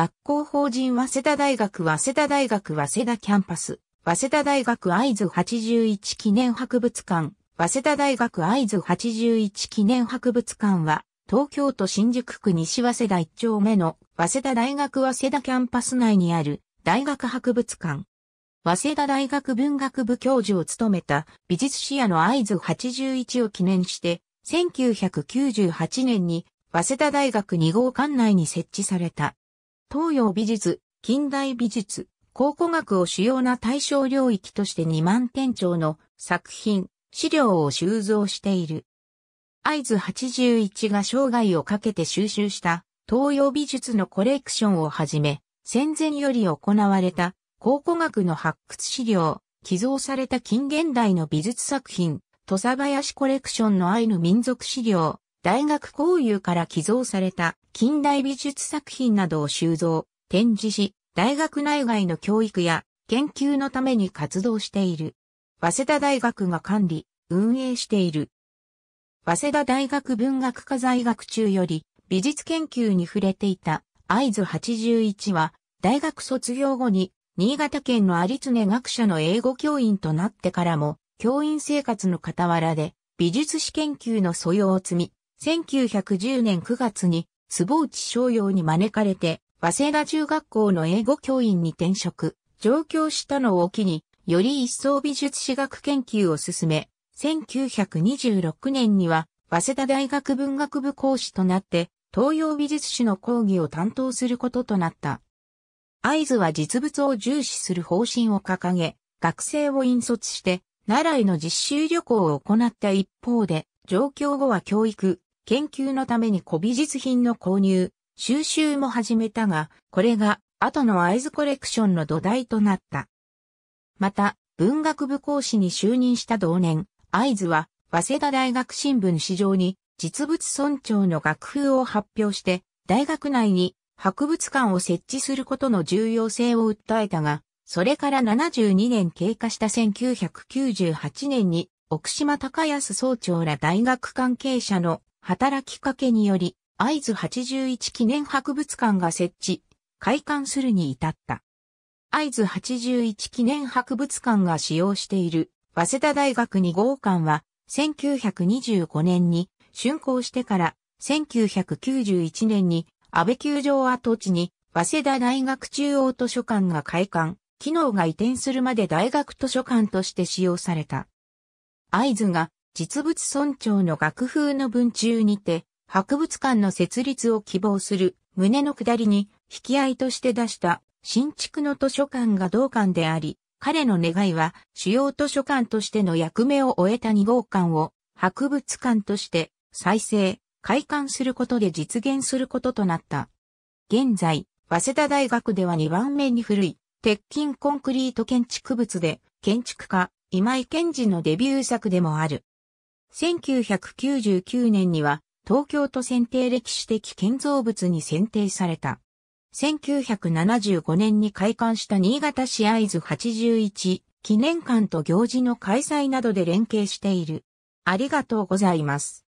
学校法人早稲田大学早稲田大学早稲田キャンパス、早稲田大学会津81記念博物館、早稲田大学会津81記念博物館は、東京都新宿区西早稲田1丁目の早稲田大学早稲田キャンパス内にある大学博物館。早稲田大学文学部教授を務めた美術史野の合図81を記念して、1998年に早稲田大学2号館内に設置された東洋美術、近代美術、考古学を主要な対象領域として2万点超の作品、資料を収蔵している。合図81が生涯をかけて収集した東洋美術のコレクションをはじめ、戦前より行われた考古学の発掘資料、寄贈された近現代の美術作品、土佐林コレクションのアイヌ民族資料、大学交友から寄贈された近代美術作品などを収蔵、展示し、大学内外の教育や研究のために活動している。早稲田大学が管理、運営している。早稲田大学文学科在学中より美術研究に触れていた合図81は大学卒業後に新潟県の有常学者の英語教員となってからも教員生活の傍らで美術史研究の素養を積み1910年9月に坪内商用に招かれて、早稲田中学校の英語教員に転職、上京したのを機に、より一層美術史学研究を進め、1926年には、早稲田大学文学部講師となって、東洋美術史の講義を担当することとなった。合図は実物を重視する方針を掲げ、学生を引率して、奈良への実習旅行を行った一方で、上京後は教育、研究のために古美術品の購入、収集も始めたが、これが後のアイズコレクションの土台となった。また、文学部講師に就任した同年、アイズは、早稲田大学新聞史上に、実物村長の楽譜を発表して、大学内に博物館を設置することの重要性を訴えたが、それから72年経過した1998年に、奥島隆康総長ら大学関係者の働きかけにより、合図81記念博物館が設置、開館するに至った。合図81記念博物館が使用している、早稲田大学2号館は、1925年に竣工してから、1991年に安倍球場跡地に、早稲田大学中央図書館が開館、機能が移転するまで大学図書館として使用された。合図が実物尊重の楽風の文中にて、博物館の設立を希望する旨の下りに引き合いとして出した新築の図書館が同館であり、彼の願いは主要図書館としての役目を終えた2号館を博物館として再生、開館することで実現することとなった。現在、早稲田大学では2番目に古い鉄筋コンクリート建築物で建築家今井健二のデビュー作でもある。1999年には東京都選定歴史的建造物に選定された。1975年に開館した新潟市合図81記念館と行事の開催などで連携している。ありがとうございます。